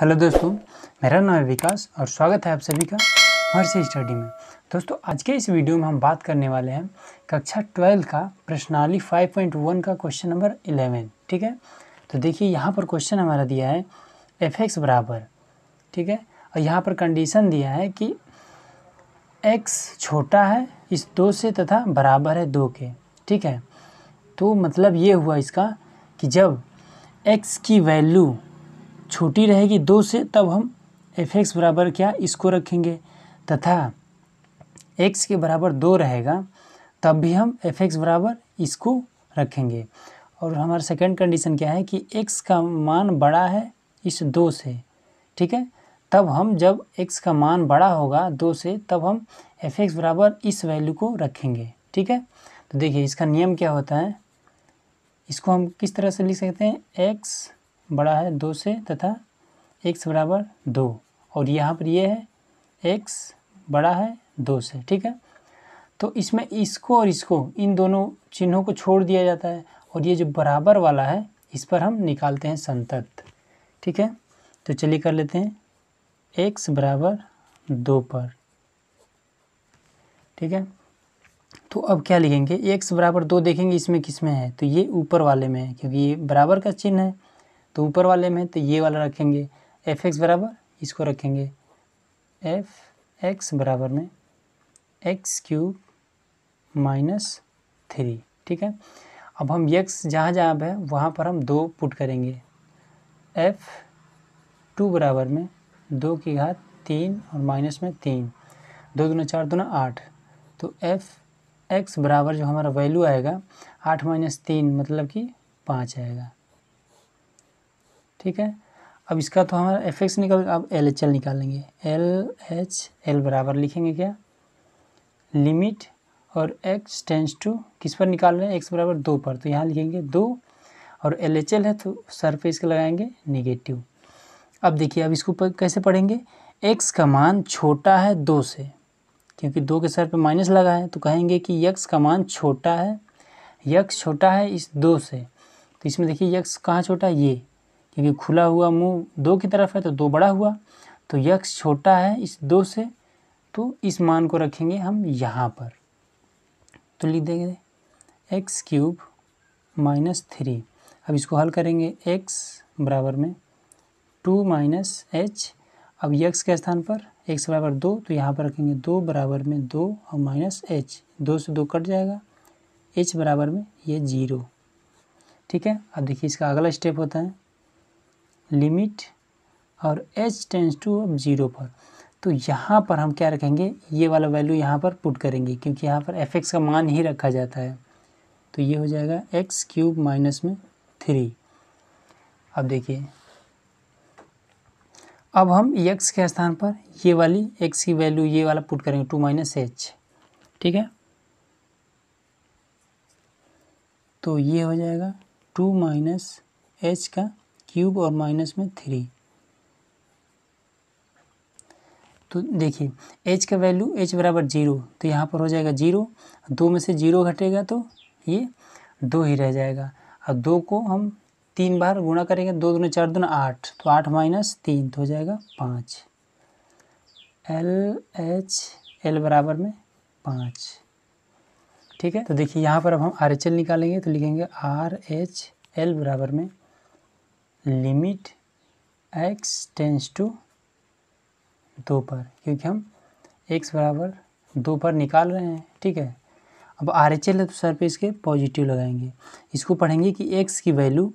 hello दोस्तों मेरा नाम है विकास और स्वागत है आप सभी का महर्षि स्टडी में दोस्तों आज के इस वीडियो में हम बात करने वाले हैं कक्षा ट्वेल्थ का प्रश्नाली 5.1 का क्वेश्चन नंबर 11 ठीक है तो देखिए यहाँ पर क्वेश्चन हमारा दिया है एफ एक्स बराबर ठीक है और यहाँ पर कंडीशन दिया है कि एक्स छोटा है इस दो से तथा बराबर है दो के ठीक है तो मतलब ये हुआ इसका कि जब एक्स की वैल्यू छोटी रहेगी दो से तब हम एफ एक्स बराबर क्या इसको रखेंगे तथा एक्स के बराबर दो रहेगा तब भी हम एफ एक्स बराबर इसको रखेंगे और हमारा सेकंड कंडीशन क्या है कि एक्स का मान बड़ा है इस दो से ठीक है तब हम जब एक्स का मान बड़ा होगा दो से तब हम एफ एक्स बराबर इस वैल्यू को रखेंगे ठीक है तो देखिए इसका नियम क्या होता है इसको हम किस तरह से लिख सकते हैं एक्स बड़ा है दो से तथा एक्स बराबर दो और यहाँ पर ये है एक्स बड़ा है दो से ठीक है तो इसमें इसको और इसको इन दोनों चिन्हों को छोड़ दिया जाता है और ये जो बराबर वाला है इस पर हम निकालते हैं संतत ठीक है तो चलिए कर लेते हैं एक्स बराबर दो पर ठीक है तो अब क्या लिखेंगे एक्स बराबर दो देखेंगे इसमें किस में है तो ये ऊपर वाले में है क्योंकि ये बराबर का चिन्ह है तो ऊपर वाले में तो ये वाला रखेंगे एफ एक्स बराबर इसको रखेंगे एफ एक्स बराबर में एक्स क्यूब माइनस थ्री ठीक है अब हम यक्स जहाँ जहाँ पर है वहाँ पर हम दो पुट करेंगे एफ टू बराबर में दो की घात तीन और माइनस में तीन दो दोनों चार दोनों आठ तो एफ एक्स बराबर जो हमारा वैल्यू आएगा आठ माइनस तीन मतलब कि पाँच आएगा ठीक है अब इसका तो हमारा एफ एक्स निकल अब एल एच एल निकालेंगे एल एच एल बराबर लिखेंगे क्या लिमिट और एक्स टेंस टू किस पर निकाल रहे हैं एक्स बराबर दो पर तो यहाँ लिखेंगे दो और एल एच एल है तो सर के इसका लगाएंगे निगेटिव अब देखिए अब इसको कैसे पढ़ेंगे एक्स का मान छोटा है दो से क्योंकि दो के सर पे माइनस लगा है तो कहेंगे कि यक्स का मान छोटा है यक्स छोटा है इस दो से तो इसमें देखिए यक्स कहाँ छोटा है ये क्योंकि खुला हुआ मुंह दो की तरफ है तो दो बड़ा हुआ तो यक्ष छोटा है इस दो से तो इस मान को रखेंगे हम यहाँ पर तो लिख देंगे एक्स क्यूब माइनस थ्री अब इसको हल करेंगे एक्स बराबर में टू माइनस एच अब यक्स के स्थान पर एक्स बराबर दो तो यहाँ पर रखेंगे दो बराबर में दो और माइनस एच दो से दो कट जाएगा एच बराबर में ये जीरो ठीक है अब देखिए इसका अगला स्टेप होता है लिमिट और एच टेंस टू अब ज़ीरो पर तो यहाँ पर हम क्या रखेंगे ये वाला वैल्यू यहाँ पर पुट करेंगे क्योंकि यहाँ पर एफ एक्स का मान ही रखा जाता है तो ये हो जाएगा एक्स क्यूब माइनस में थ्री अब देखिए अब हम एक्स के स्थान पर ये वाली एक्स की वैल्यू ये वाला पुट करेंगे टू माइनस एच ठीक है तो ये हो जाएगा टू माइनस एच का क्यूब और माइनस में थ्री तो देखिए एच का वैल्यू एच बराबर जीरो तो यहाँ पर हो जाएगा जीरो दो में से जीरो घटेगा तो ये दो ही रह जाएगा अब दो को हम तीन बार गुणा करेंगे दो दोनों चार दोनों आठ तो आठ माइनस तीन तो हो जाएगा पाँच एल एच एल बराबर में पाँच ठीक है तो देखिए यहाँ पर अब हम आर एच एल निकालेंगे तो लिखेंगे आर एच एल बराबर में लिमिट एक्स टेंस टू दो पर क्योंकि हम एक्स बराबर दो पर निकाल रहे हैं ठीक है अब आर एच एल सर पर इसके पॉजिटिव लगाएंगे इसको पढ़ेंगे कि एक्स की वैल्यू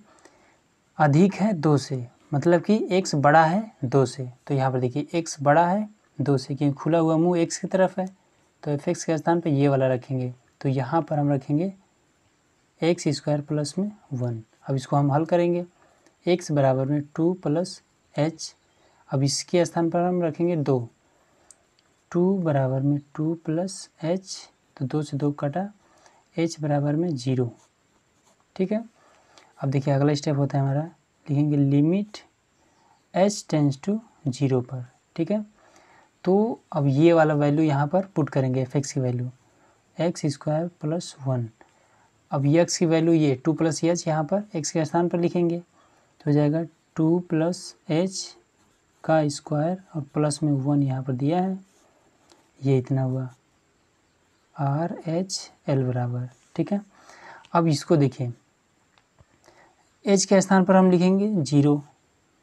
अधिक है दो से मतलब कि एक्स बड़ा है दो से तो यहाँ पर देखिए एक्स बड़ा है दो से क्योंकि खुला हुआ मुंह एक्स की तरफ है तो एफ एक्स के स्थान पर ये वाला रखेंगे तो यहाँ पर हम रखेंगे एक्स स्क्वायर प्लस में वन अब इसको हम हल करेंगे एक्स बराबर में टू प्लस एच अब इसके स्थान पर हम रखेंगे दो टू बराबर में टू प्लस एच तो दो से दो कटा एच बराबर में ज़ीरो ठीक है अब देखिए अगला स्टेप होता है हमारा लिखेंगे limit H tends to zero पर ठीक है तो अब ये वाला वैल्यू यहाँ पर पुट करेंगे एफ एक्स की value X square plus one अब यक्स की वैल्यू ये टू प्लस एच यहाँ पर एक्स के स्थान पर लिखेंगे तो जाएगा टू प्लस एच का स्क्वायर और प्लस में वन यहाँ पर दिया है ये इतना हुआ आर एच एल बराबर ठीक है अब इसको देखिए एच के स्थान पर हम लिखेंगे जीरो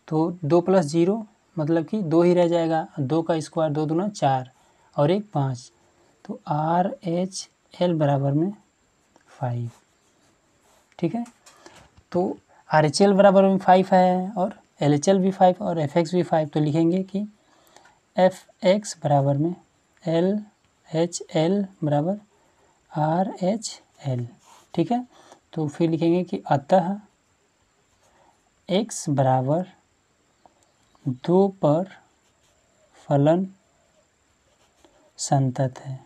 तो दो प्लस जीरो मतलब कि दो ही रह जाएगा दो का स्क्वायर दो दूना चार और एक पाँच तो आर एच एल बराबर में फाइव ठीक है तो आर एच एल बराबर में फाइव है और एल एच एल भी फाइव और एफ एक्स भी फाइव तो लिखेंगे कि एफ एक्स बराबर में एल एच एल बराबर आर एच एल ठीक है तो फिर लिखेंगे कि अतः एक्स बराबर दो पर फलन संतत है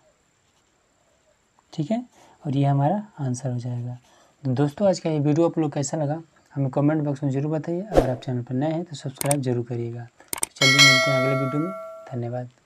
ठीक है और ये हमारा आंसर हो जाएगा दोस्तों आज का ये वीडियो आप लोग कैसा लगा हमें कमेंट बॉक्स में ज़रूर बताइए अगर आप चैनल पर नए हैं तो सब्सक्राइब जरूर करिएगा चलिए मिलते हैं अगले वीडियो में धन्यवाद